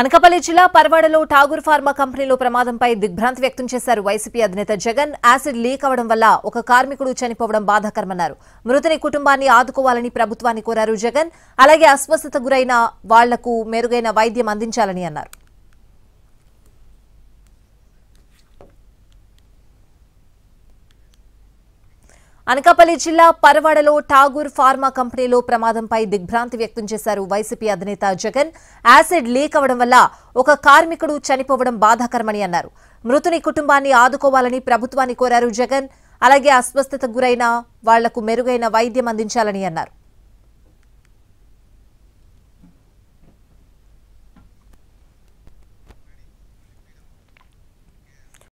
అనకాపల్లి జిల్లా పర్వాడలో ఠాగూర్ ఫార్మా కంపెనీలో ప్రమాదంపై దిగ్భ్రాంతి వ్యక్తం చేశారు వైసీపీ అధినేత జగన్ యాసిడ్ లీక్ అవడం వల్ల ఒక కార్మికుడు చనిపోవడం బాధాకరమన్నారు మృతుని కుటుంబాన్ని ఆదుకోవాలని ప్రభుత్వాన్ని కోరారు జగన్ అలాగే అస్వస్థత గురైన వాళ్లకు మెరుగైన వైద్యం అందించాలని అన్నారు అనకాపల్లి జిల్లా పరవాడలో ఠాగూర్ ఫార్మా కంపెనీలో ప్రమాదంపై దిగ్భ్రాంతి వ్యక్తం చేశారు వైసీపీ అధినేత జగన్ యాసిడ్ లీక్ అవడం వల్ల ఒక కార్మికుడు చనిపోవడం బాధాకరమని అన్నారు మృతుని కుటుంబాన్ని ఆదుకోవాలని ప్రభుత్వాన్ని కోరారు జగన్ అలాగే అస్వస్థతకు గురైన వాళ్లకు మెరుగైన వైద్యం అందించాలని అన్నారు